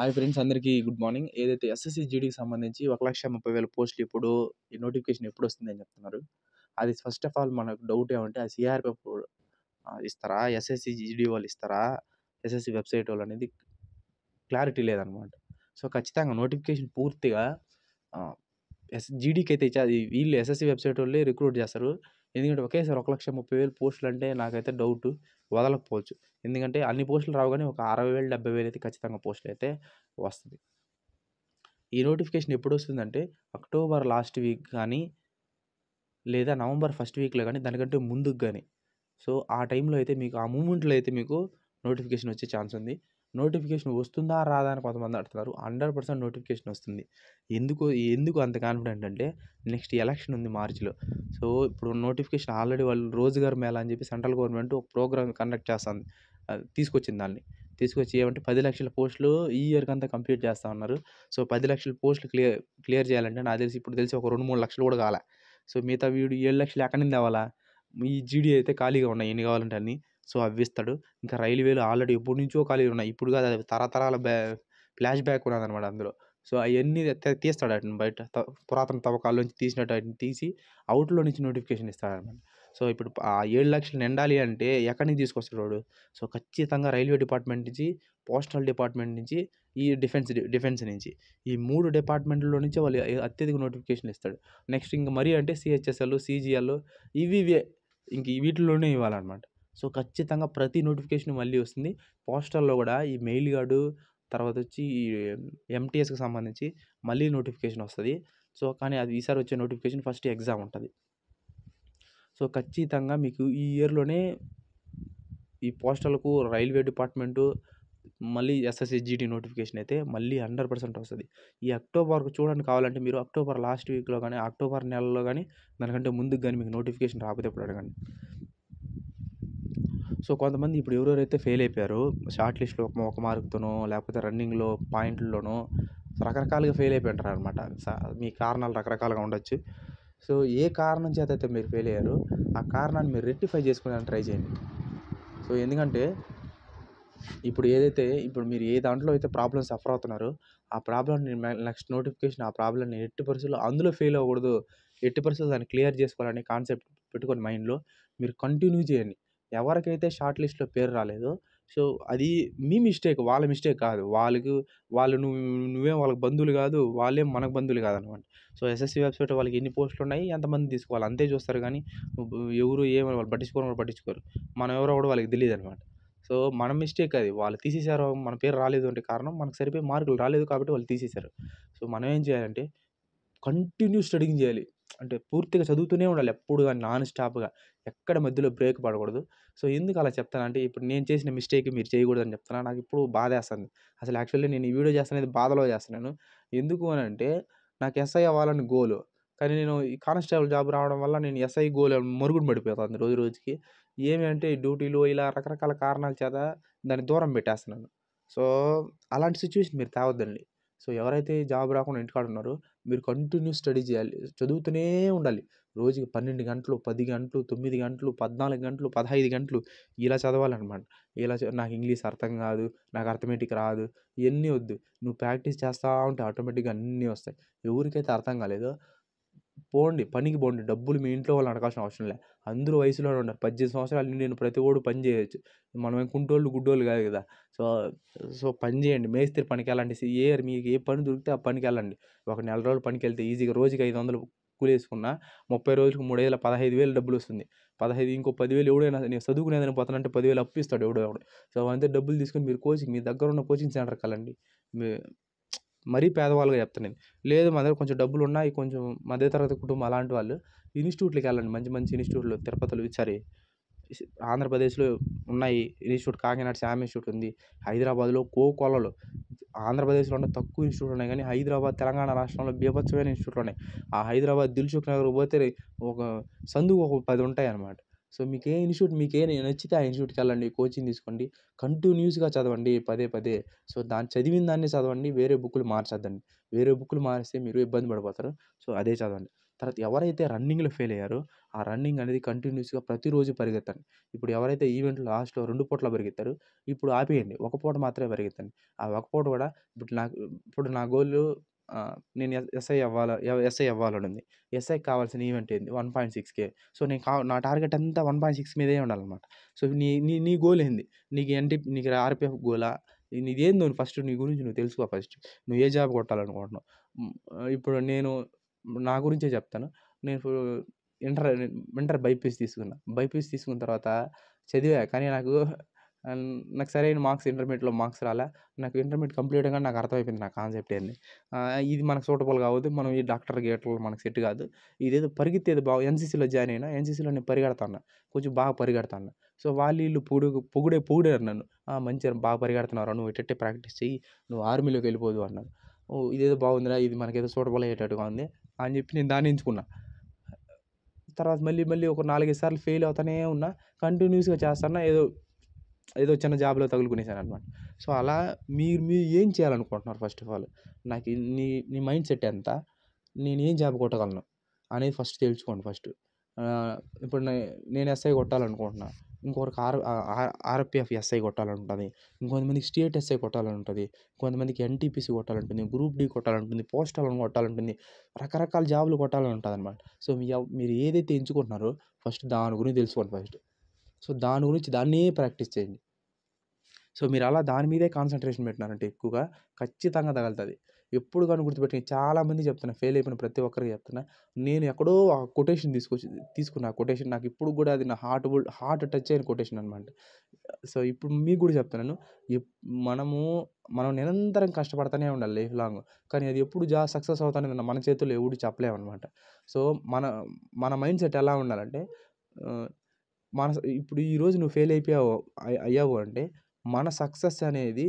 hi friends అందరికీ good morning ఏదైతే SSC జీడీకి సంబంధించి ఒక లక్ష ముప్పై వేల పోస్టులు ఎప్పుడు నోటిఫికేషన్ ఎప్పుడు వస్తుంది అని చెప్తున్నారు అది ఫస్ట్ ఆఫ్ ఆల్ మనకు డౌట్ ఏమంటే ఆ సిఆర్పిఎఫ్ ఇస్తారా ఎస్ఎస్సి జీడీ వాళ్ళు ఇస్తారా ఎస్ఎస్సి వెబ్సైట్ వాళ్ళు అనేది క్లారిటీ లేదనమాట సో ఖచ్చితంగా నోటిఫికేషన్ పూర్తిగా ఎస్ జీడీకి అయితే అది వీళ్ళు ఎస్ఎస్సి వెబ్సైట్ వాళ్ళే రిక్రూట్ చేస్తారు ఎందుకంటే ఒకేసారి ఒక లక్ష ముప్పై వేలు పోస్టులు అంటే నాకైతే డౌట్ వదలకపోవచ్చు ఎందుకంటే అన్ని పోస్టులు రావగానే ఒక అరవై వేలు డెబ్బై వేలు అయితే ఖచ్చితంగా పోస్టులు అయితే వస్తుంది ఈ నోటిఫికేషన్ ఎప్పుడు వస్తుందంటే అక్టోబర్ లాస్ట్ వీక్ కానీ లేదా నవంబర్ ఫస్ట్ వీక్లో కానీ దానికంటే ముందుకు కానీ సో ఆ టైంలో అయితే మీకు ఆ మూమెంట్లో అయితే మీకు నోటిఫికేషన్ వచ్చే ఛాన్స్ ఉంది నోటిఫికేషన్ వస్తుందా రాదా అని కొంతమంది అడుగుతున్నారు హండ్రెడ్ పర్సెంట్ నోటిఫికేషన్ వస్తుంది ఎందుకు ఎందుకు అంత కాన్ఫిడెంట్ అంటే నెక్స్ట్ ఎలక్షన్ ఉంది మార్చిలో సో ఇప్పుడు నోటిఫికేషన్ ఆల్రెడీ వాళ్ళు రోజుగారు మేళా అని చెప్పి సెంట్రల్ గవర్నమెంట్ ఒక ప్రోగ్రామ్ కండక్ట్ చేస్తుంది తీసుకొచ్చింది దాన్ని తీసుకొచ్చి ఏమంటే పది లక్షల పోస్టులు ఈ ఇయర్కి అంతా కంప్లీట్ చేస్తా ఉన్నారు సో పది లక్షల పోస్టులు క్లియర్ క్లియర్ చేయాలంటే నాకు తెలిసి ఇప్పుడు తెలిసి ఒక రెండు మూడు లక్షలు కూడా కాలే సో మిగతా వీడు ఏడు లక్షలు ఎక్కడి నుంచి తేవాలా ఈ జీడీ అయితే ఖాళీగా ఉన్నాయి ఎన్ని కావాలంటే అన్ని సో అవి ఇస్తాడు ఇంకా రైల్వేలు ఆల్రెడీ ఎప్పటి నుంచో ఖాళీలు ఉన్నాయి ఇప్పుడు కాదు అది తరతరాల బ్యా ఫ్లాష్ బ్యాక్ అనమాట అందులో సో అవన్నీ తీస్తాడు అటు బయట పురాతన తవ్వకాల నుంచి తీసినట్టు వాటిని తీసి అవుట్లో నుంచి నోటిఫికేషన్ ఇస్తాడనమాట సో ఇప్పుడు ఆ ఏడు లక్షలు నిండాలి అంటే ఎక్కడి నుంచి తీసుకొస్తాడు వాడు సో ఖచ్చితంగా రైల్వే డిపార్ట్మెంట్ నుంచి పోస్టల్ డిపార్ట్మెంట్ నుంచి ఈ డిఫెన్స్ డిఫెన్స్ నుంచి ఈ మూడు డిపార్ట్మెంట్లో నుంచి వాళ్ళు అత్యధిక నోటిఫికేషన్ ఇస్తాడు నెక్స్ట్ ఇంక మరీ అంటే సిహెచ్ఎస్ఎల్ సిజిఎల్ ఇవి ఇంక వీటిలోనే ఇవ్వాలన్నమాట సో ఖచ్చితంగా ప్రతి నోటిఫికేషన్ మళ్ళీ వస్తుంది పోస్టర్లో కూడా ఈ మెయిల్ గార్డు తర్వాత వచ్చి ఈ ఎంటీఎస్కి సంబంధించి మళ్ళీ నోటిఫికేషన్ వస్తుంది సో కానీ అది ఈసారి వచ్చే నోటిఫికేషన్ ఫస్ట్ ఎగ్జామ్ ఉంటుంది సో ఖచ్చితంగా మీకు ఈ ఇయర్లోనే ఈ పోస్టర్లకు రైల్వే డిపార్ట్మెంటు మళ్ళీ ఎస్ఎస్సిజిటి నోటిఫికేషన్ అయితే మళ్ళీ హండ్రెడ్ పర్సెంట్ వస్తుంది ఈ అక్టోబర్కు చూడండి కావాలంటే మీరు అక్టోబర్ లాస్ట్ వీక్లో కానీ అక్టోబర్ నెలలో కానీ దానికంటే ముందుకు కానీ మీకు నోటిఫికేషన్ రాకపోతే ఎప్పుడు అడగండి సో కొంతమంది ఇప్పుడు ఎవరెవరైతే ఫెయిల్ అయిపోయారో షార్ట్ లిస్ట్లో ఒక మార్కుతోనో లేకపోతే రన్నింగ్లో పాయింట్లలోనో రకరకాలుగా ఫెయిల్ అయిపోయింటారు అనమాట మీ కారణాలు రకరకాలుగా ఉండొచ్చు సో ఏ కారణం చేత అయితే మీరు ఫెయిల్ అయ్యారో ఆ కారణాన్ని మీరు రెక్టిఫై చేసుకోవడానికి ట్రై చేయండి సో ఎందుకంటే ఇప్పుడు ఏదైతే ఇప్పుడు మీరు ఏ దాంట్లో అయితే ప్రాబ్లమ్ సఫర్ అవుతున్నారో ఆ ప్రాబ్లమ్ నెక్స్ట్ నోటిఫికేషన్ ఆ ప్రాబ్లమ్ని ఎట్టి పరిస్థితుల్లో అందులో ఫెయిల్ అవ్వకూడదు ఎట్టి పరిస్థితుల్లో దాన్ని క్లియర్ చేసుకోవాలనే కాన్సెప్ట్ పెట్టుకొని మైండ్లో మీరు కంటిన్యూ చేయండి ఎవరికైతే షార్ట్ లిస్ట్లో పేరు రాలేదో సో అది మీ మిస్టేక్ వాళ్ళ మిస్టేక్ కాదు వాళ్ళకు వాళ్ళు నువ్వు నువ్వేం వాళ్ళకి బంధువులు కాదు వాళ్ళేం మనకు బంధువులు కాదనమాట సో ఎస్ఎస్సి వెబ్సైట్ వాళ్ళకి ఎన్ని పోస్టులు ఉన్నాయి ఎంతమంది తీసుకోవాలి అంతే చూస్తారు కానీ ఎవరు ఏమని వాళ్ళు పట్టించుకోరు పట్టించుకోరు మనం ఎవరో కూడా వాళ్ళకి తెలియదు అనమాట సో మన మిస్టేక్ అది వాళ్ళు తీసేశారు మన పేరు రాలేదు అంటే కారణం మనకు సరిపోయే మార్కులు రాలేదు కాబట్టి వాళ్ళు తీసేశారు సో మనం ఏం చేయాలంటే కంటిన్యూ స్టడీయింగ్ చేయాలి అంటే పూర్తిగా చదువుతూనే ఉండాలి ఎప్పుడు కానీ నాన్ స్టాప్గా ఎక్కడ మధ్యలో బ్రేక్ పడకూడదు సో ఎందుకు అలా చెప్తానంటే ఇప్పుడు నేను చేసిన మిస్టేక్ మీరు చేయకూడదని చెప్తాను నాకు ఇప్పుడు బాధ వేస్తుంది అసలు యాక్చువల్లీ నేను ఈ వీడియో చేస్తానేది బాధలో చేస్తున్నాను ఎందుకు అని అంటే నాకు ఎస్ఐ అవ్వాలని గోలు కానీ నేను ఈ కానిస్టేబుల్ జాబ్ రావడం వల్ల నేను ఎస్ఐ గోల్ మరుగుడు పడిపోతుంది రోజు రోజుకి ఏమి అంటే డ్యూటీలు ఇలా రకరకాల కారణాల చేత దాన్ని దూరం పెట్టేస్తున్నాను సో అలాంటి సిచ్యువేషన్ మీరు తేవద్దండి సో ఎవరైతే జాబ్ రాకుండా ఇంటికాడ ఉన్నారో మీరు కంటిన్యూ స్టడీ చేయాలి చదువుతూనే ఉండాలి రోజుకి పన్నెండు గంటలు పది గంటలు తొమ్మిది గంటలు పద్నాలుగు గంటలు పదహైదు గంటలు ఇలా చదవాలన్నమాట ఇలా నాకు ఇంగ్లీష్ అర్థం కాదు నాకు అర్థమెటిక్ రాదు ఇవన్నీ వద్దు నువ్వు ప్రాక్టీస్ చేస్తూ ఉంటే ఆటోమేటిక్గా అన్నీ వస్తాయి ఎవరికైతే అర్థం కాలేదో పోండి పనికి పోండి డబ్బులు మీ ఇంట్లో వాళ్ళు అడగాల్సిన అవసరం లేదు అందరూ వయసులో ఉన్నారు పద్దెనిమిది సంవత్సరాలు నేను ప్రతి ఓడు పని చేయొచ్చు మనం కుంటోళ్ళు గుడ్డోళ్ళు కాదు కదా సో సో పని చేయండి మేస్త్రి పనికి వెళ్ళండి ఏ మీకు ఏ పని దొరికితే ఆ పనికి వెళ్ళండి ఒక నెల రోజులు పనికి వెళ్తే ఈజీగా రోజుకి ఐదు వందలు కూలి వేసుకున్నా ముప్పై రోజులకు మూడు వేల పదహైదు వేలు డబ్బులు వస్తుంది పదహైదు ఇంకో పదివేలు ఎవడైనా నేను చదువుకునేదని పోతానంటే పదివేలు అప్పిస్తాడు ఎవడో ఎవడు సో అంతే డబ్బులు తీసుకొని మీరు కోచింగ్ మీ దగ్గర ఉన్న కోచింగ్ సెంటర్కి వెళ్ళండి మీ మరీ పేదవాళ్ళుగా చెప్తాను లేదు మా దగ్గర కొంచెం డబ్బులు ఉన్నాయి కొంచెం మధ్యతరగతి కుటుంబం అలాంటి వాళ్ళు ఇన్స్టిట్యూట్లకి వెళ్ళండి మంచి మంచి ఇన్స్టిట్యూట్లు తిరుపతిలో సారీ ఆంధ్రప్రదేశ్లో ఉన్నాయి ఇన్స్టిట్యూట్ కాకినాడ శ్యామ్ ఇన్స్టిట్యూట్ ఉంది హైదరాబాద్లో కోకొలలో ఆంధ్రప్రదేశ్లో ఉన్న తక్కువ ఇన్స్టిట్యూట్ ఉన్నాయి కానీ హైదరాబాద్ తెలంగాణ రాష్ట్రంలో బీభత్సమైన ఇన్స్టిట్యూట్లు ఉన్నాయి ఆ హైదరాబాద్ దిల్సుఖ్ నగర్ పోతే ఒక సందుకు ఒక పది ఉంటాయి అన్నమాట సో మీకు ఏ ఇన్స్టిట్యూట్ మీకు ఏ నచ్చితే ఆ ఇన్స్టిట్యూట్కి వెళ్ళండి కోచింగ్ తీసుకోండి కంటిన్యూస్గా చదవండి పదే పదే సో దాన్ని చదివిన దాన్ని చదవండి వేరే బుక్లు మార్చొద్దండి వేరే బుక్లు మారిస్తే మీరు ఇబ్బంది పడిపోతారు సో అదే చదవండి తర్వాత ఎవరైతే రన్నింగ్లో ఫెయిల్ అయ్యారో ఆ రన్నింగ్ అనేది కంటిన్యూస్గా ప్రతిరోజు పరిగెత్తండి ఇప్పుడు ఎవరైతే ఈవెంట్లో లాస్ట్లో రెండు పూట్ల పరిగెత్తారు ఇప్పుడు ఆపేయండి ఒక పూట మాత్రమే పరిగెత్తండి ఆ ఒక పూట కూడా ఇప్పుడు నాకు ఇప్పుడు నా గోల్ నేను ఎస్ఐ అవ్వాల ఎస్ఐ అవ్వాలని ఉంది ఎస్ఐ కావాల్సిన ఈవెంట్ ఏంది one point six K so నేను కా నా టార్గెట్ అంతా వన్ పాయింట్ సిక్స్ మీదే ఉండాలన్నమాట సో నీ నీ నీ గోల్ ఏంది నీకు ఎన్టీ నీకు ఆర్పిఎఫ్ గోలా నీదేం నువ్వు ఫస్ట్ నీ గురించి నువ్వు తెలుసుకో ఫస్ట్ నువ్వు ఏ జాబ్ కొట్టాలనుకుంటున్నావు ఇప్పుడు నేను నా గురించే చెప్తాను నేను ఇంటర్ ఇంటర్ బైపీసీ తీసుకున్నా బైపీసీ తీసుకున్న తర్వాత చదివా కానీ నాకు నాకు సరైన మార్క్స్ ఇంటర్మీడియట్లో మార్క్స్ రాలే నాకు ఇంటర్మీడియట్ కంప్లీట్ కానీ నాకు అర్థమైపోయింది నా కాన్సెప్ట్ ఏంది ఇది మనకు సూటబుల్ కావద్దు మనం ఈ డాక్టర్ గేట్లో మనకు సెట్ కాదు ఇదేదో పరిగెత్తేది బాగా ఎన్సీసీలో జాయిన్ అయినా ఎన్సీసీలో నేను పరిగెడతాను కొంచెం బాగా పరిగెడతాను సో వాళ్ళు వీళ్ళు పొడు పొగుడే పొగిడారు నన్ను మంచిగా బాగా పరిగెడుతున్నారు నువ్వు ఎట్టే ప్రాక్టీస్ చెయ్యి నువ్వు ఆర్మీలోకి వెళ్ళిపోదు అన్నాను ఓ ఇదేదో బాగుందిరా ఇది మనకేదో సూటబుల్ అయ్యేటట్టుగా ఉంది అని చెప్పి నేను దాన్ని ఎంచుకున్నా తర్వాత మళ్ళీ మళ్ళీ ఒక నాలుగైదు సార్లు ఫెయిల్ అవుతానే ఉన్నా కంటిన్యూస్గా చేస్తాను ఏదో ఏదో చిన్న జాబ్లో తగులుకునేసాను అనమాట సో అలా మీరు మీరు ఏం చేయాలనుకుంటున్నారు ఫస్ట్ ఆఫ్ ఆల్ నాకు నీ నీ మైండ్ సెట్ ఎంత నేను ఏం జాబ్ కొట్టగలను అనేది ఫస్ట్ తెలుసుకోండి ఫస్ట్ ఇప్పుడు నేను ఎస్ఐ కొట్టాలనుకుంటున్నా ఇంకొకరికి ఆర్ ఆర్పిఎఫ్ ఎస్ఐ కొట్టాలంటుంది ఇంకొంతమందికి స్టేట్ ఎస్ఐ కొట్టాలంటుంది కొంతమందికి ఎన్టీపీసీ కొట్టాలంటుంది గ్రూప్ డి కొట్టాలంటుంది పోస్టాలను కొట్టాలంటుంది రకరకాల జాబులు కొట్టాలని ఉంటుంది అనమాట సో మీరు ఏదైతే ఎంచుకుంటున్నారో ఫస్ట్ దాని గురించి తెలుసుకోండి ఫస్ట్ సో దాని గురించి దాన్నే ప్రాక్టీస్ చేయండి సో మీరు అలా దాని మీదే కాన్సన్ట్రేషన్ పెట్టినారంటే ఎక్కువగా ఖచ్చితంగా తగలుతుంది ఎప్పుడు కానీ గుర్తుపెట్టి చాలామంది చెప్తున్నా ఫెయిల్ అయిపోయిన ప్రతి ఒక్కరికి చెప్తున్నా నేను ఎక్కడో ఆ కొటేషన్ తీసుకొచ్చి తీసుకున్న కొటేషన్ నాకు ఇప్పుడు కూడా అది నా హార్ట్ హార్ట్ టచ్ అయిన కొటేషన్ అనమాట సో ఇప్పుడు మీకు కూడా చెప్తున్నాను మనము మనం నిరంతరం కష్టపడతానే ఉండాలి లైఫ్ లాంగ్ కానీ అది ఎప్పుడు జా సక్సెస్ అవుతానే మన చేతుల్లో ఎవడు చెప్పలేమన్నమాట సో మన మన మైండ్ సెట్ ఎలా ఉండాలంటే మన ఇప్పుడు ఈరోజు నువ్వు ఫెయిల్ అయిపోయావు అయ్యావు అంటే మన సక్సెస్ అనేది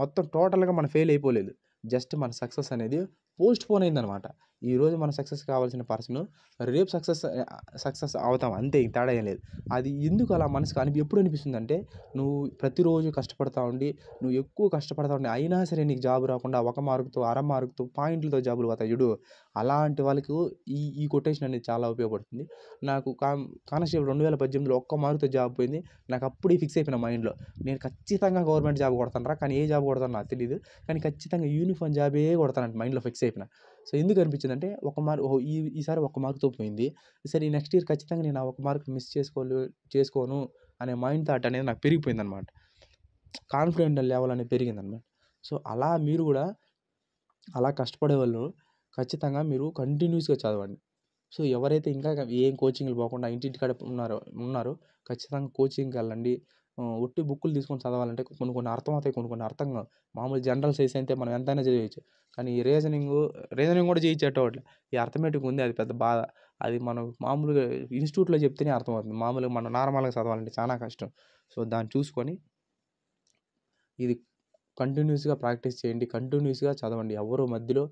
మొత్తం టోటల్గా మనం ఫెయిల్ అయిపోలేదు జస్ట్ మన సక్సెస్ అనేది పోస్ట్ అయింది అనమాట ఈరోజు మనం సక్సెస్ కావాల్సిన పర్సన్ రేపు సక్సెస్ సక్సెస్ అవుతాం అంతే తేడా ఏం లేదు అది ఎందుకు అలా మనసుకు అనిపి ఎప్పుడు అనిపిస్తుంది అంటే నువ్వు ప్రతిరోజు కష్టపడతా ఉండి నువ్వు ఎక్కువ కష్టపడతా ఉండి అయినా సరే నీకు జాబ్ రాకుండా ఒక మార్కుతో అర మార్కుతో పాయింట్లతో జాబులు పోతాయి చూడు అలాంటి వాళ్ళకు ఈ ఈ కొటేషన్ అనేది చాలా ఉపయోగపడుతుంది నాకు కా కానిస్టేబుల్ రెండు వేల పద్దెనిమిదిలో ఒక్క మార్కుతో జాబ్ పోయింది నాకు అప్పుడే ఫిక్స్ అయిపోయిన మైండ్లో నేను ఖచ్చితంగా గవర్నమెంట్ జాబ్ కొడతాను రా కానీ ఏ జాబ్ కొడతాను నాకు తెలియదు కానీ ఖచ్చితంగా యూనిఫామ్ జాబే కొడతానంటే మైండ్లో ఫిక్స్ అయిపోయినా సో ఎందుకు అనిపించింది అంటే ఒక మార్క్ ఓ ఈ ఈసారి ఒక మార్క్తో పోయింది ఈసారి నెక్స్ట్ ఇయర్ ఖచ్చితంగా నేను ఆ ఒక మార్క్ మిస్ చేసుకోలే చేసుకోను అనే మైండ్ థాట్ అనేది నాకు పెరిగిపోయింది అనమాట కాన్ఫిడెంట్ లెవెల్ అనేది పెరిగిందనమాట సో అలా మీరు కూడా అలా కష్టపడే వాళ్ళు ఖచ్చితంగా మీరు కంటిన్యూస్గా చదవండి సో ఎవరైతే ఇంకా ఏం కోచింగ్లు పోకుండా ఇంటింటికాడ ఉన్నారో ఉన్నారో ఖచ్చితంగా కోచింగ్కి వెళ్ళండి ఒట్టి బుక్కులు తీసుకొని చదవాలంటే కొన్ని కొన్ని అర్థం అవుతాయి కొన్ని కొన్ని అర్థం కాదు మామూలు జనరల్ సైజ్ అయితే మనం ఎంతైనా చదివేయచ్చు కానీ ఈ రీజనింగ్ రీజనింగ్ కూడా చేయించేటోట్లే ఈ అర్థమేటిక్ ఉంది అది పెద్ద బాధ అది మనం మామూలుగా ఇన్స్టిట్యూట్లో చెప్తేనే అర్థమవుతుంది మామూలుగా మనం నార్మల్గా చదవాలంటే చాలా కష్టం సో దాన్ని చూసుకొని ఇది కంటిన్యూస్గా ప్రాక్టీస్ చేయండి కంటిన్యూస్గా చదవండి ఎవరు మధ్యలో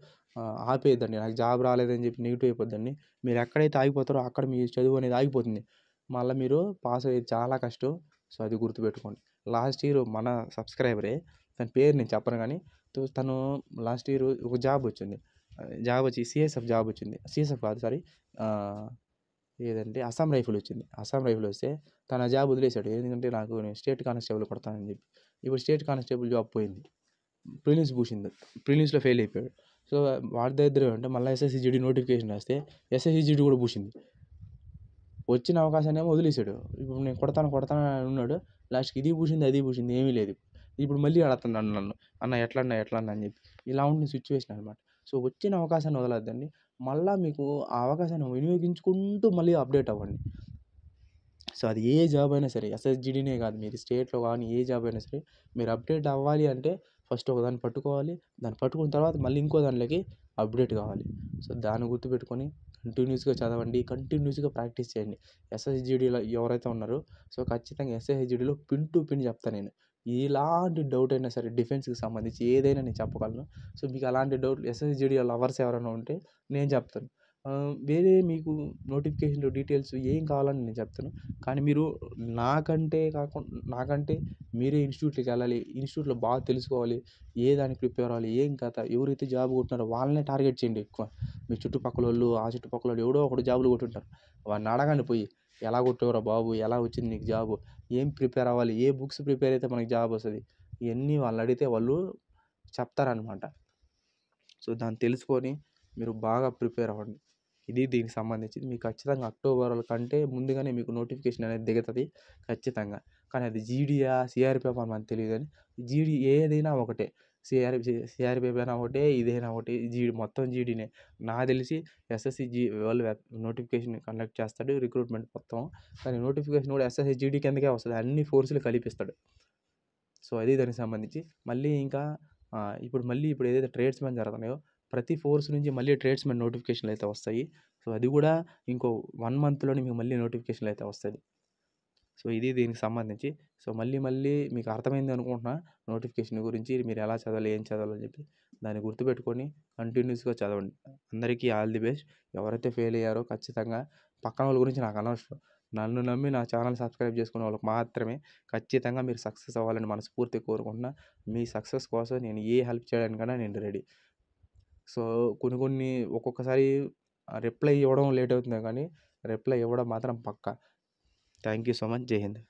ఆపేయద్దండి నాకు జాబ్ రాలేదని చెప్పి నెగిటివ్ అయిపోద్దండి మీరు ఎక్కడైతే ఆగిపోతారో అక్కడ మీ చదువు అనేది ఆగిపోతుంది మళ్ళీ మీరు పాస్ అయ్యేది చాలా కష్టం సో అది గుర్తుపెట్టుకోండి లాస్ట్ ఇయర్ మన సబ్స్క్రైబరే తన పేరు నేను చెప్పను కానీ తను లాస్ట్ ఇయర్ ఒక జాబ్ వచ్చింది జాబ్ వచ్చి సిఎస్ఎఫ్ జాబ్ వచ్చింది సిఎస్ఎఫ్ కాదు సారీ ఏదంటే అస్సాం రైఫిల్ వచ్చింది అస్సాం రైఫిల్ వస్తే తన జాబ్ వదిలేశాడు ఎందుకంటే నాకు నేను స్టేట్ కానిస్టేబుల్ కొడతానని చెప్పి ఇప్పుడు స్టేట్ కానిస్టేబుల్ జాబ్ పోయింది ప్రిలిమ్స్ పూసింది ప్రిలిమ్స్లో ఫెయిల్ అయిపోయాడు సో వాడి దగ్గర అంటే మళ్ళీ ఎస్ఎస్సిజిడి నోటిఫికేషన్ వస్తే ఎస్ఎస్సిజిడి కూడా పూసింది వచ్చిన అవకాశాన్ని ఏమో వదిలేసాడు ఇప్పుడు నేను కొడతాను కొడతాను అని ఉన్నాడు లాస్ట్కి ఇది పూసింది అది పూసింది ఏమీ లేదు ఇప్పుడు మళ్ళీ అడుగుతున్నాడు నన్ను అన్న ఎట్లా అన్న ఎట్లా అన్న అని చెప్పి ఇలా ఉండి సిచ్యువేషన్ అనమాట సో వచ్చిన అవకాశాన్ని వదలద్దండి మళ్ళీ మీకు ఆ అవకాశాన్ని వినియోగించుకుంటూ మళ్ళీ అప్డేట్ అవ్వండి సో అది ఏ జాబ్ అయినా సరే ఎస్ఎస్జిడినే కాదు మీరు స్టేట్లో కానీ ఏ జాబ్ అయినా సరే మీరు అప్డేట్ అవ్వాలి అంటే ఫస్ట్ ఒక దాన్ని పట్టుకోవాలి దాన్ని పట్టుకున్న తర్వాత మళ్ళీ ఇంకో దానిలోకి అప్డేట్ కావాలి సో దాన్ని గుర్తుపెట్టుకొని కంటిన్యూస్గా చదవండి కంటిన్యూస్గా ప్రాక్టీస్ చేయండి ఎస్ఎస్జిడిలో ఎవరైతే ఉన్నారో సో ఖచ్చితంగా ఎస్ఎస్జీడీలో పిన్ టు పిన్ చెప్తాను నేను ఎలాంటి డౌట్ అయినా సరే డిఫెన్స్కి సంబంధించి ఏదైనా నేను చెప్పగలను సో మీకు అలాంటి డౌట్ ఎస్ఎస్జిడి లవర్స్ ఎవరైనా ఉంటే నేను చెప్తాను వేరే మీకు నోటిఫికేషన్లో డీటెయిల్స్ ఏం కావాలని నేను చెప్తాను కానీ మీరు నాకంటే కాకుండా నాకంటే మీరే ఇన్స్టిట్యూట్కి వెళ్ళాలి ఇన్స్టిట్యూట్లో బాగా తెలుసుకోవాలి ఏ దానికి ప్రిపేర్ అవ్వాలి ఏం కథ ఎవరైతే జాబ్ కొట్టినారో వాళ్ళనే టార్గెట్ చేయండి ఎక్కువ మీ చుట్టుపక్కల వాళ్ళు ఆ చుట్టుపక్కల వాళ్ళు ఎవడో ఒకడు జాబులు కొట్టుంటారు వాడిని అడగండి పోయి ఎలా కొట్టేవరా బాబు ఎలా వచ్చింది నీకు జాబు ఏం ప్రిపేర్ అవ్వాలి ఏ బుక్స్ ప్రిపేర్ అయితే మనకి జాబ్ వస్తుంది ఇవన్నీ వాళ్ళు అడిగితే వాళ్ళు చెప్తారనమాట సో దాన్ని తెలుసుకొని మీరు బాగా ప్రిపేర్ అవ్వండి ఇది దీనికి సంబంధించి మీకు ఖచ్చితంగా అక్టోబర్ కంటే ముందుగానే మీకు నోటిఫికేషన్ అనేది దిగుతుంది ఖచ్చితంగా కానీ అది జీడియా సిఆర్పిఎఫ్ అని మనకు తెలియదు కానీ జీడి ఏదైనా ఒకటే సిఆర్ సిఆర్పిఎఫ్ అయినా ఒకటే ఇదైనా ఒకటి జీడి మొత్తం జీడీనే నాకు తెలిసి ఎస్ఎస్సి జీ వాళ్ళు నోటిఫికేషన్ కండక్ట్ చేస్తాడు రిక్రూట్మెంట్ మొత్తం కానీ నోటిఫికేషన్ కూడా ఎస్ఎస్సి జీడీ కిందకే వస్తుంది అన్ని ఫోర్సులు కలిపిస్తాడు సో అది దానికి సంబంధించి మళ్ళీ ఇంకా ఇప్పుడు మళ్ళీ ఇప్పుడు ఏదైతే ట్రేడ్స్ మ్యాన్ జరుగుతున్నాయో ప్రతి ఫోర్స్ నుంచి మళ్ళీ ట్రేడ్స్ మ్యాన్ నోటిఫికేషన్లు అయితే వస్తాయి సో అది కూడా ఇంకో వన్ మంత్లోనే మీకు మళ్ళీ నోటిఫికేషన్లు అయితే వస్తుంది సో ఇది దీనికి సంబంధించి సో మళ్ళీ మళ్ళీ మీకు అర్థమైంది అనుకుంటున్నా నోటిఫికేషన్ గురించి మీరు ఎలా చదవాలి ఏం చదవాలి అని చెప్పి దాన్ని గుర్తుపెట్టుకొని కంటిన్యూస్గా చదవండి అందరికీ ఆల్ ది బెస్ట్ ఎవరైతే ఫెయిల్ అయ్యారో ఖచ్చితంగా పక్కన వాళ్ళ గురించి నాకు అనవసరం నన్ను నమ్మి నా ఛానల్ సబ్స్క్రైబ్ చేసుకునే వాళ్ళకి మాత్రమే ఖచ్చితంగా మీరు సక్సెస్ అవ్వాలని మనస్ఫూర్తి కోరుకుంటున్నా మీ సక్సెస్ కోసం నేను ఏ హెల్ప్ చేయడానికైనా నేను రెడీ సో కొన్ని కొన్ని ఒక్కొక్కసారి రిప్లై ఇవ్వడం లేట్ అవుతుంది కానీ రిప్లై ఇవ్వడం మాత్రం పక్కా थैंक यू सो मच जय हिंद